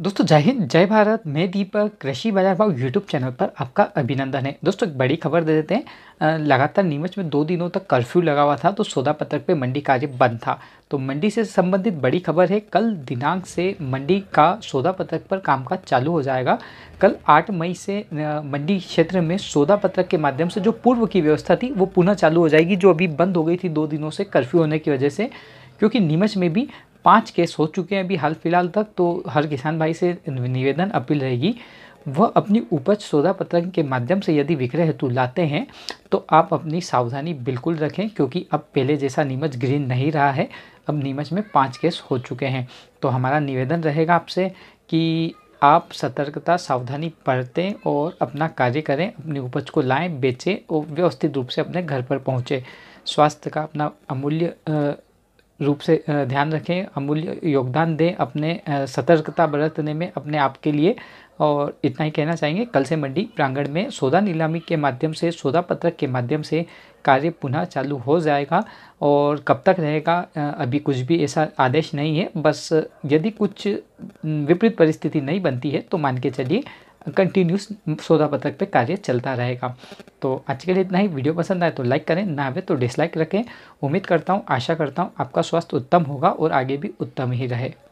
दोस्तों जय हिंद जय भारत मैं दीपक कृषि बाजार भाव यूट्यूब चैनल पर आपका अभिनंदन है दोस्तों एक बड़ी खबर दे देते हैं लगातार नीमच में दो दिनों तक कर्फ्यू लगा हुआ था तो सौदा पत्रक पे मंडी कार्य बंद था तो मंडी से संबंधित बड़ी खबर है कल दिनांक से मंडी का सौदा पत्रक पर कामकाज चालू हो जाएगा कल आठ मई से मंडी क्षेत्र में सौदा पत्रक के माध्यम से जो पूर्व की व्यवस्था थी वो पुनः चालू हो जाएगी जो अभी बंद हो गई थी दो दिनों से कर्फ्यू होने की वजह से क्योंकि नीमच में भी पाँच केस हो चुके हैं अभी हाल फिलहाल तक तो हर किसान भाई से निवेदन अपील रहेगी वह अपनी उपज सौदा पत्र के माध्यम से यदि विक्रय हेतु लाते हैं तो आप अपनी सावधानी बिल्कुल रखें क्योंकि अब पहले जैसा नीमच ग्रीन नहीं रहा है अब नीमच में पाँच केस हो चुके हैं तो हमारा निवेदन रहेगा आपसे कि आप सतर्कता सावधानी बरतें और अपना कार्य करें अपनी उपज को लाएं बेचें और व्यवस्थित रूप से अपने घर पर पहुँचें स्वास्थ्य का अपना अमूल्य रूप से ध्यान रखें अमूल्य योगदान दें अपने सतर्कता बरतने में अपने आप के लिए और इतना ही कहना चाहेंगे कल से मंडी प्रांगण में सौदा नीलामी के माध्यम से सौदा पत्रक के माध्यम से कार्य पुनः चालू हो जाएगा और कब तक रहेगा अभी कुछ भी ऐसा आदेश नहीं है बस यदि कुछ विपरीत परिस्थिति नहीं बनती है तो मान के चलिए कंटिन्यूस सौदा पत्रक पे कार्य चलता रहेगा तो आज के लिए इतना ही वीडियो पसंद आए तो लाइक करें ना आवे तो डिसलाइक रखें उम्मीद करता हूँ आशा करता हूँ आपका स्वास्थ्य उत्तम होगा और आगे भी उत्तम ही रहे